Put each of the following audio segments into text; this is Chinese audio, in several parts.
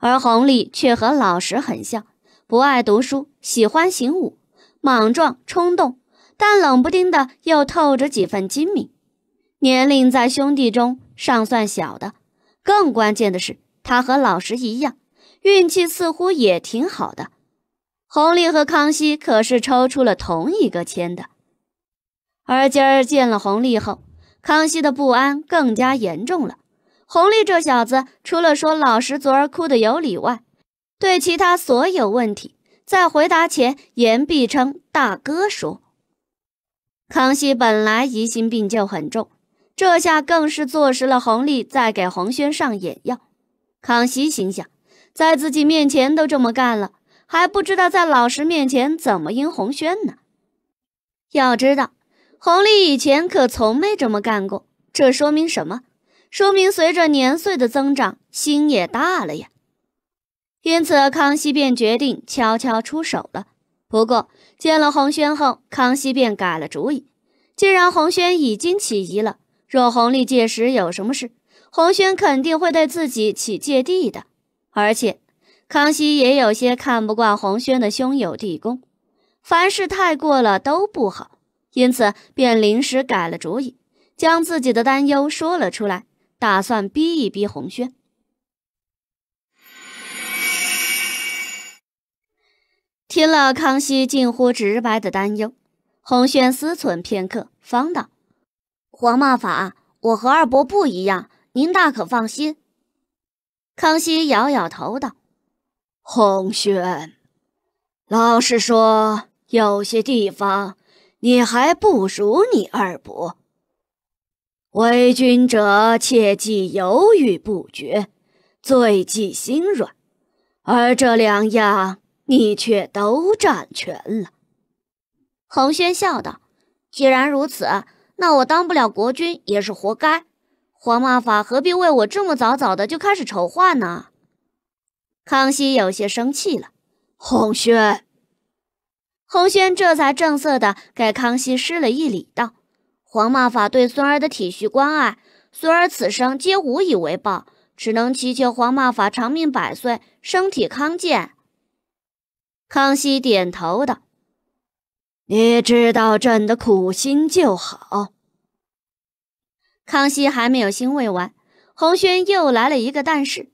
而弘历却和老十很像，不爱读书，喜欢行武，莽撞冲动，但冷不丁的又透着几分精明。年龄在兄弟中尚算小的，更关键的是，他和老十一样，运气似乎也挺好的。弘历和康熙可是抽出了同一个签的，而今儿见了弘历后，康熙的不安更加严重了。红历这小子，除了说老石昨儿哭的有理外，对其他所有问题，在回答前言必称大哥。说，康熙本来疑心病就很重，这下更是坐实了红历在给红轩上眼药。康熙心想，在自己面前都这么干了，还不知道在老石面前怎么阴洪轩呢？要知道，红历以前可从没这么干过，这说明什么？说明随着年岁的增长，心也大了呀。因此，康熙便决定悄悄出手了。不过，见了洪轩后，康熙便改了主意。既然洪轩已经起疑了，若弘历届时有什么事，洪轩肯定会对自己起芥蒂的。而且，康熙也有些看不惯洪轩的兄友弟恭，凡事太过了都不好。因此，便临时改了主意，将自己的担忧说了出来。打算逼一逼红轩。听了康熙近乎直白的担忧，红轩思忖片刻，方道：“皇骂法，我和二伯不一样，您大可放心。”康熙摇摇头道：“红轩，老实说，有些地方你还不如你二伯。”为君者切忌犹豫不决，最忌心软，而这两样你却都占全了。恒轩笑道：“既然如此，那我当不了国君也是活该。皇阿玛何必为我这么早早的就开始筹划呢？”康熙有些生气了。恒轩。”洪轩这才正色的给康熙施了一礼，道。皇玛法对孙儿的体恤关爱，孙儿此生皆无以为报，只能祈求皇玛法长命百岁，身体康健。康熙点头道：“你知道朕的苦心就好。”康熙还没有欣慰完，洪轩又来了一个但是，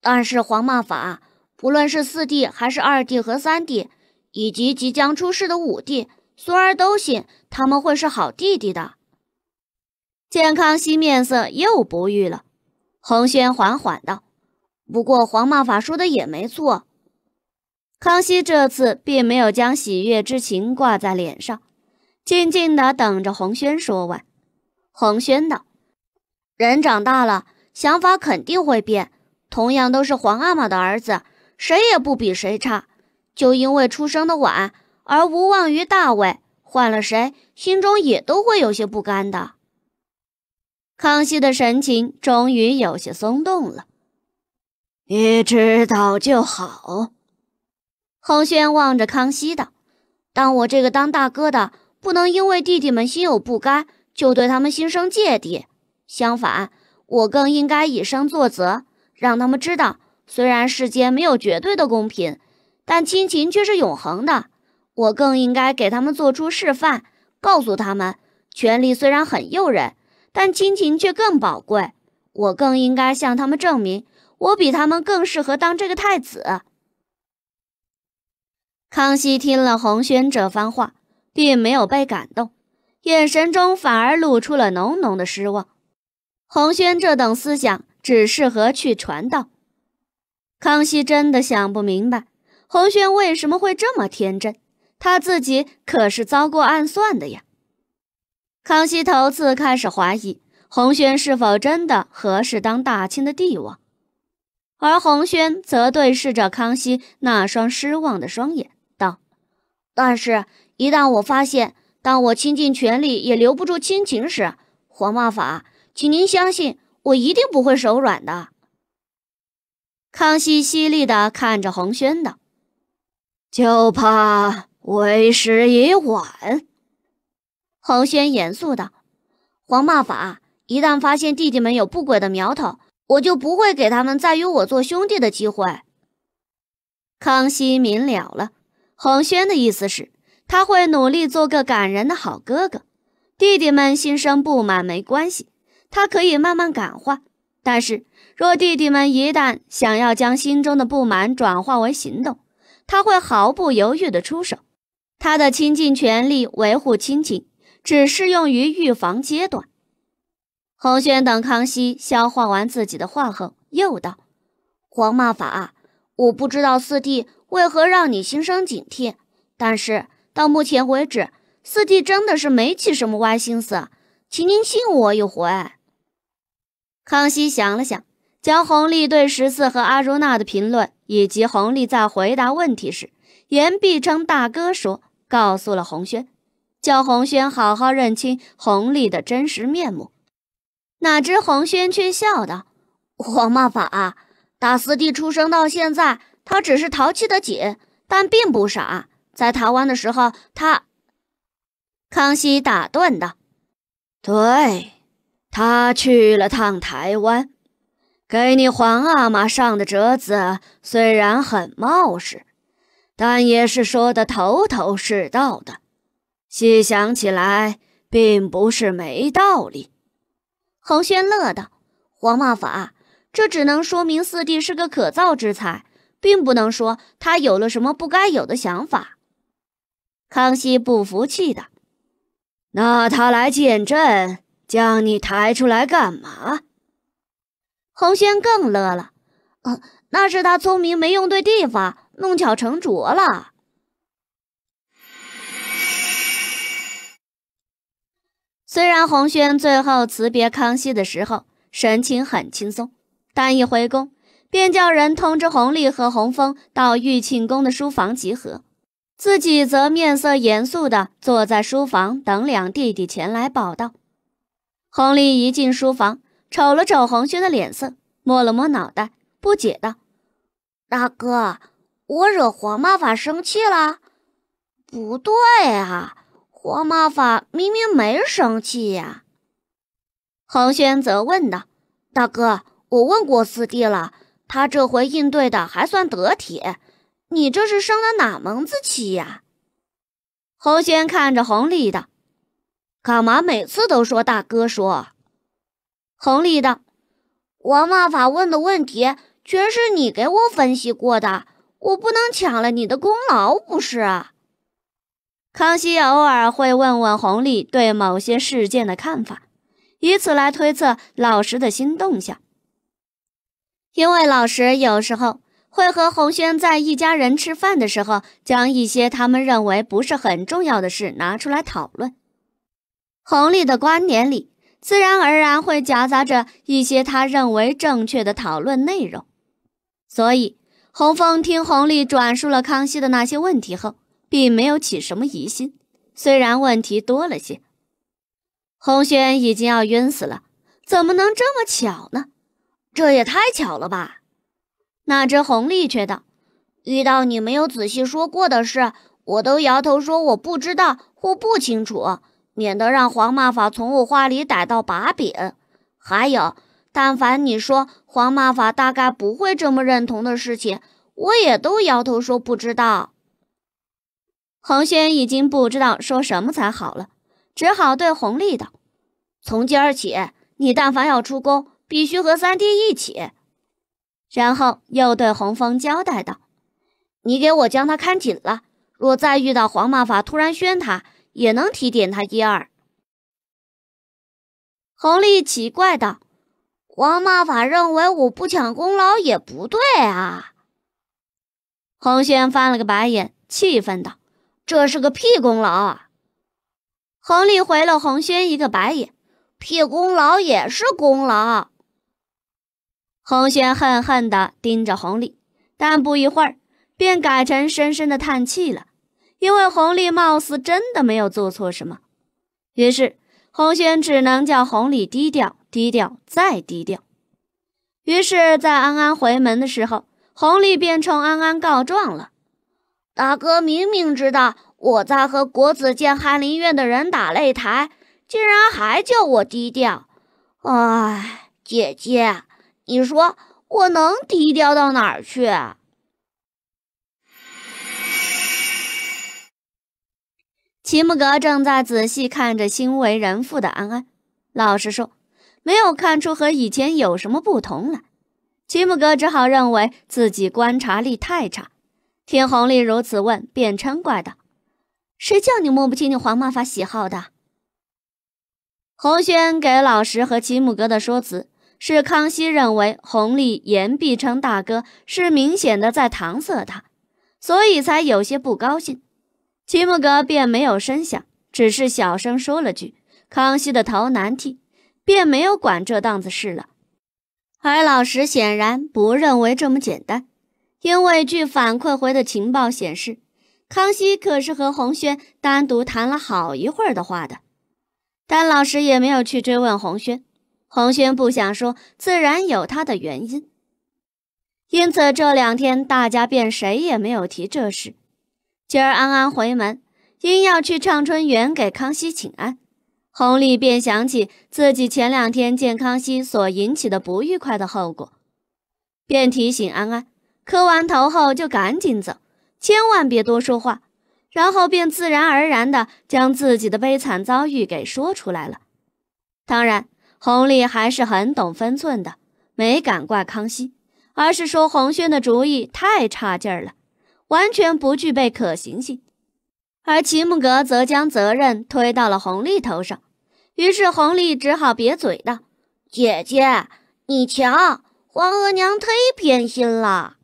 但是皇玛法不论是四弟还是二弟和三弟，以及即将出世的五弟。孙儿都信他们会是好弟弟的。见康熙面色又不悦了，恒轩缓缓道：“不过黄阿法说的也没错。”康熙这次并没有将喜悦之情挂在脸上，静静的等着恒轩说完。恒轩道：“人长大了，想法肯定会变。同样都是皇阿玛的儿子，谁也不比谁差，就因为出生的晚。”而无望于大位，换了谁，心中也都会有些不甘的。康熙的神情终于有些松动了。你知道就好。恒轩望着康熙道：“当我这个当大哥的，不能因为弟弟们心有不甘，就对他们心生芥蒂。相反，我更应该以身作则，让他们知道，虽然世间没有绝对的公平，但亲情却是永恒的。”我更应该给他们做出示范，告诉他们，权力虽然很诱人，但亲情却更宝贵。我更应该向他们证明，我比他们更适合当这个太子。康熙听了洪宣这番话，并没有被感动，眼神中反而露出了浓浓的失望。洪宣这等思想，只适合去传道。康熙真的想不明白，洪宣为什么会这么天真。他自己可是遭过暗算的呀！康熙头次开始怀疑洪轩是否真的合适当大清的帝王，而洪轩则对视着康熙那双失望的双眼，道：“但是，一旦我发现，当我倾尽全力也留不住亲情时，皇阿玛，请您相信，我一定不会手软的。”康熙犀利地看着洪轩，道：“就怕。”为时已晚，恒轩严肃道：“黄骂法一旦发现弟弟们有不轨的苗头，我就不会给他们再与我做兄弟的机会。”康熙明了了，恒轩的意思是，他会努力做个感人的好哥哥。弟弟们心生不满没关系，他可以慢慢感化。但是若弟弟们一旦想要将心中的不满转化为行动，他会毫不犹豫的出手。他的倾尽全力维护亲情，只适用于预防阶段。洪轩等康熙消化完自己的话后，又道：“黄骂法，我不知道四弟为何让你心生警惕，但是到目前为止，四弟真的是没起什么歪心思，请您信我一回。”康熙想了想，将弘历对十四和阿如那的评论，以及弘历在回答问题时言必称大哥说。告诉了红轩，叫红轩好好认清弘丽的真实面目。哪知红轩却笑道：“黄阿法，大四弟出生到现在，他只是淘气的紧，但并不傻。在台湾的时候，他……”康熙打断道：“对，他去了趟台湾，给你皇阿玛上的折子，虽然很冒失。”但也是说的头头是道的，细想起来，并不是没道理。恒轩乐道：“黄骂法，这只能说明四弟是个可造之才，并不能说他有了什么不该有的想法。”康熙不服气的：“那他来见朕，将你抬出来干嘛？”恒轩更乐了：“呃，那是他聪明没用对地方。”弄巧成拙了。虽然洪轩最后辞别康熙的时候神情很轻松，但一回宫便叫人通知洪丽和洪峰到玉庆宫的书房集合，自己则面色严肃地坐在书房等两弟弟前来报道。洪丽一进书房，瞅了瞅洪轩的脸色，摸了摸脑袋，不解道：“大哥。”我惹黄马发生气了？不对啊，黄马法明明没生气呀。恒轩则问道：“大哥，我问过四弟了，他这回应对的还算得体。你这是生的哪门子气呀？”恒轩看着恒立的，干嘛每次都说大哥说？恒立的，王马法问的问题全是你给我分析过的。我不能抢了你的功劳，不是啊？康熙偶尔会问问弘历对某些事件的看法，以此来推测老石的新动向。因为老石有时候会和红轩在一家人吃饭的时候，将一些他们认为不是很重要的事拿出来讨论。弘历的观点里，自然而然会夹杂着一些他认为正确的讨论内容，所以。洪峰听洪丽转述了康熙的那些问题后，并没有起什么疑心，虽然问题多了些。洪轩已经要晕死了，怎么能这么巧呢？这也太巧了吧！哪知洪丽却道：“遇到你没有仔细说过的事，我都摇头说我不知道或不清楚，免得让黄骂法从我话里逮到把柄。”还有。但凡你说黄马法大概不会这么认同的事情，我也都摇头说不知道。恒轩已经不知道说什么才好了，只好对红丽道：“从今儿起，你但凡要出宫，必须和三弟一起。”然后又对红枫交代道：“你给我将他看紧了，若再遇到黄马法突然宣他，也能提点他一二。”红丽奇怪道。王茂法认为我不抢功劳也不对啊。洪轩翻了个白眼，气愤道：“这是个屁功劳！”啊！”红丽回了洪轩一个白眼：“屁功劳也是功劳。”洪轩恨恨的盯着红丽，但不一会儿便改成深深的叹气了，因为红丽貌似真的没有做错什么。于是洪轩只能叫红丽低调。低调再低调。于是，在安安回门的时候，红丽便冲安安告状了：“大哥明明知道我在和国子监翰林院的人打擂台，竟然还叫我低调。哎，姐姐，你说我能低调到哪儿去？”齐木格正在仔细看着新为人父的安安。老实说。没有看出和以前有什么不同来，齐木格只好认为自己观察力太差。听弘历如此问，便嗔怪道：“谁叫你摸不清你皇妈法喜好的？”洪轩给老十和齐木格的说辞是：康熙认为弘历言必称大哥，是明显的在搪塞他，所以才有些不高兴。齐木格便没有声响，只是小声说了句：“康熙的头难剃。”便没有管这档子事了，而老石显然不认为这么简单，因为据反馈回的情报显示，康熙可是和洪轩单独谈了好一会儿的话的。但老十也没有去追问洪轩，洪轩不想说，自然有他的原因。因此这两天大家便谁也没有提这事。今儿安安回门，因要去畅春园给康熙请安。红丽便想起自己前两天见康熙所引起的不愉快的后果，便提醒安安，磕完头后就赶紧走，千万别多说话。然后便自然而然地将自己的悲惨遭遇给说出来了。当然，红丽还是很懂分寸的，没敢怪康熙，而是说洪轩的主意太差劲了，完全不具备可行性。而其木格则将责任推到了红丽头上。于是，弘历只好瘪嘴道：“姐姐，你瞧，皇额娘忒偏心了。”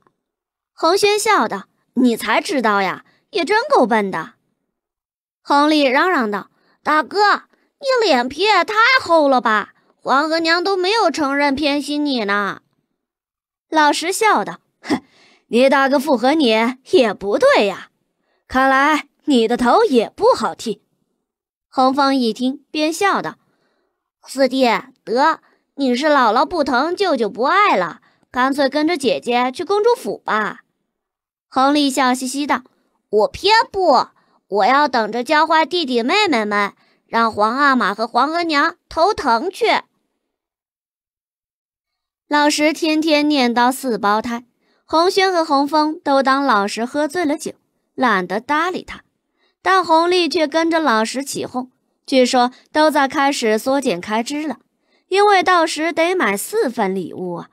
恒轩笑道：“你才知道呀，也真够笨的。”弘历嚷嚷道：“大哥，你脸皮也太厚了吧？皇额娘都没有承认偏心你呢。”老实笑道：“哼，你大哥附和你也不对呀，看来你的头也不好剃。”红峰一听，便笑道：“四弟，得，你是姥姥不疼，舅舅不爱了，干脆跟着姐姐去公主府吧。”亨利笑嘻嘻道：“我偏不，我要等着教坏弟弟妹妹们，让皇阿玛和皇额娘头疼去。”老十天天念叨四胞胎，红轩和红峰都当老十喝醉了酒，懒得搭理他。但红历却跟着老石起哄，据说都在开始缩减开支了，因为到时得买四份礼物啊。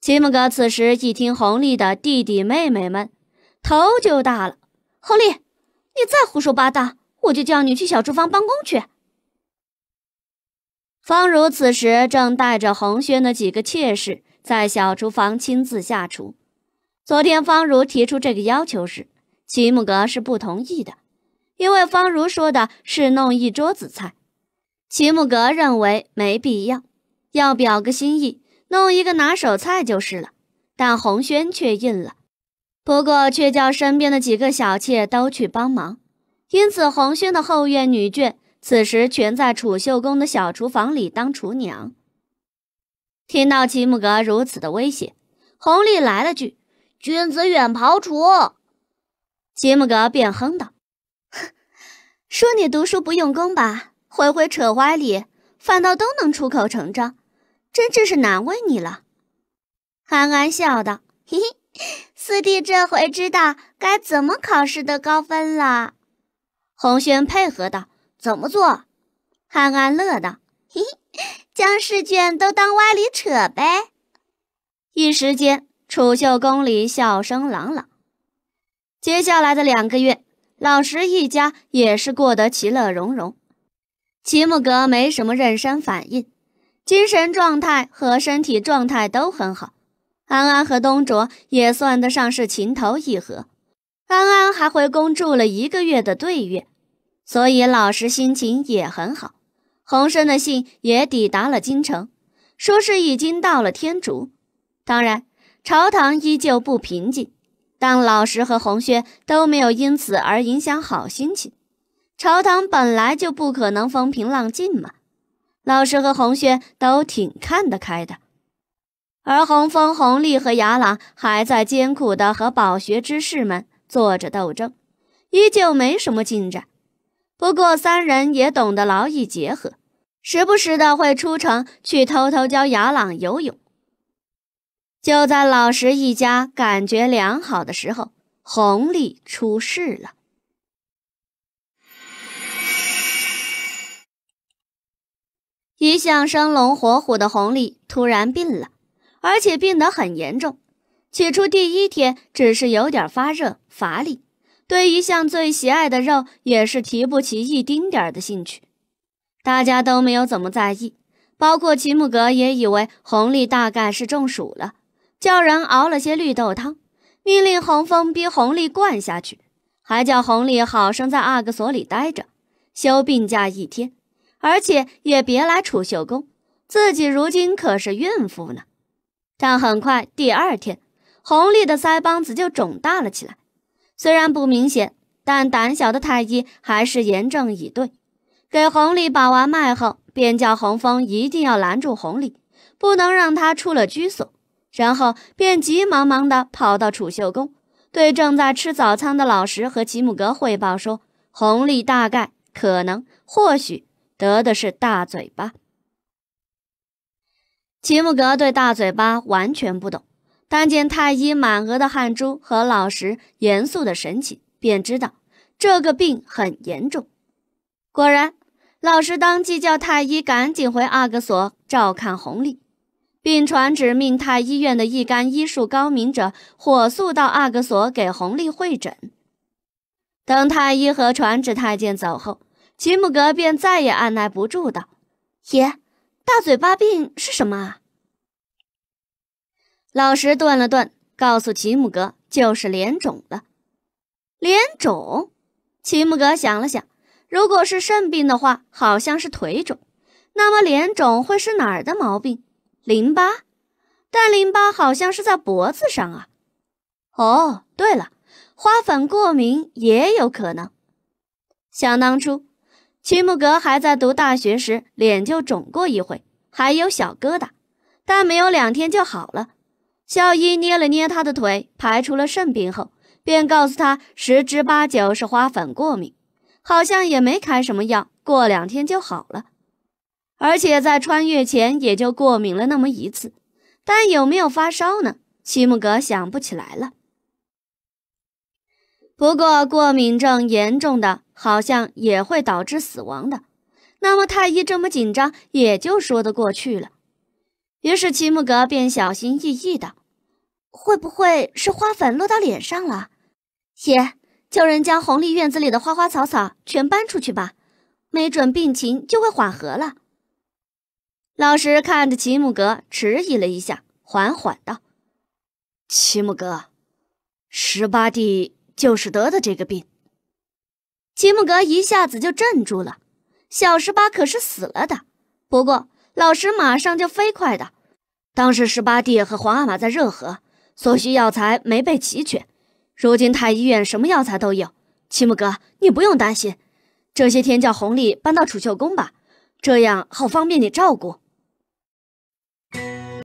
齐木哥此时一听红历的弟弟妹妹们，头就大了。红历，你再胡说八道，我就叫你去小厨房帮工去。方如此时正带着红轩的几个妾室在小厨房亲自下厨。昨天方如提出这个要求时。齐木格是不同意的，因为方如说的是弄一桌子菜，齐木格认为没必要，要表个心意，弄一个拿手菜就是了。但红轩却应了，不过却叫身边的几个小妾都去帮忙，因此红轩的后院女眷此时全在储秀宫的小厨房里当厨娘。听到齐木格如此的威胁，红丽来了句：“君子远庖厨。”吉姆格便哼道：“ 说你读书不用功吧，回回扯歪理，反倒都能出口成章，真真是难为你了。”憨憨笑道：“嘿嘿，四弟这回知道该怎么考试得高分了。”红轩配合道：“怎么做？”憨憨乐道：“嘿将试卷都当歪理扯呗。”一时间，储秀宫里笑声朗朗。接下来的两个月，老石一家也是过得其乐融融。齐木格没什么妊娠反应，精神状态和身体状态都很好。安安和东卓也算得上是情投意合。安安还回宫住了一个月的对月，所以老石心情也很好。洪生的信也抵达了京城，说是已经到了天竺。当然，朝堂依旧不平静。但老石和红轩都没有因此而影响好心情。朝堂本来就不可能风平浪静嘛。老石和红轩都挺看得开的，而红峰、红丽和雅朗还在艰苦的和饱学之士们做着斗争，依旧没什么进展。不过三人也懂得劳逸结合，时不时的会出城去偷偷教雅朗游泳。就在老石一家感觉良好的时候，红利出事了。一向生龙活虎的红利突然病了，而且病得很严重。起初第一天只是有点发热、乏力，对一向最喜爱的肉也是提不起一丁点的兴趣。大家都没有怎么在意，包括齐木格也以为红利大概是中暑了。叫人熬了些绿豆汤，命令洪峰逼洪丽灌下去，还叫洪丽好生在阿哥所里待着，休病假一天，而且也别来储秀宫，自己如今可是孕妇呢。但很快，第二天，洪丽的腮帮子就肿大了起来，虽然不明显，但胆小的太医还是严正以对。给洪丽把完脉后，便叫洪峰一定要拦住洪丽，不能让她出了居所。然后便急忙忙地跑到储秀宫，对正在吃早餐的老石和齐木格汇报说：“红历大概可能或许得的是大嘴巴。”齐木格对大嘴巴完全不懂，但见太医满额的汗珠和老石严肃的神情，便知道这个病很严重。果然，老师当即叫太医赶紧回阿格所照看红历。并传旨命太医院的一干医术高明者火速到阿哥所给红利会诊。等太医和传旨太监走后，齐木格便再也按耐不住道：“爷，大嘴巴病是什么啊？”老十顿了顿，告诉齐木格：“就是脸肿了。”脸肿，齐木格想了想，如果是肾病的话，好像是腿肿，那么脸肿会是哪儿的毛病？淋巴，但淋巴好像是在脖子上啊。哦，对了，花粉过敏也有可能。想当初，齐木格还在读大学时，脸就肿过一回，还有小疙瘩，但没有两天就好了。校医捏了捏他的腿，排除了肾病后，便告诉他十之八九是花粉过敏，好像也没开什么药，过两天就好了。而且在穿越前也就过敏了那么一次，但有没有发烧呢？齐木格想不起来了。不过过敏症严重的，好像也会导致死亡的。那么太医这么紧张，也就说得过去了。于是齐木格便小心翼翼的：“会不会是花粉落到脸上了？”爷，叫人将红丽院子里的花花草草全搬出去吧，没准病情就会缓和了。老师看着齐木格，迟疑了一下，缓缓道：“齐木格，十八弟就是得的这个病。”齐木格一下子就镇住了。小十八可是死了的。不过老师马上就飞快的。当时十八弟和皇阿玛在热河，所需药材没备齐全。如今太医院什么药材都有，齐木格，你不用担心。这些天叫红丽搬到储秀宫吧，这样好方便你照顾。”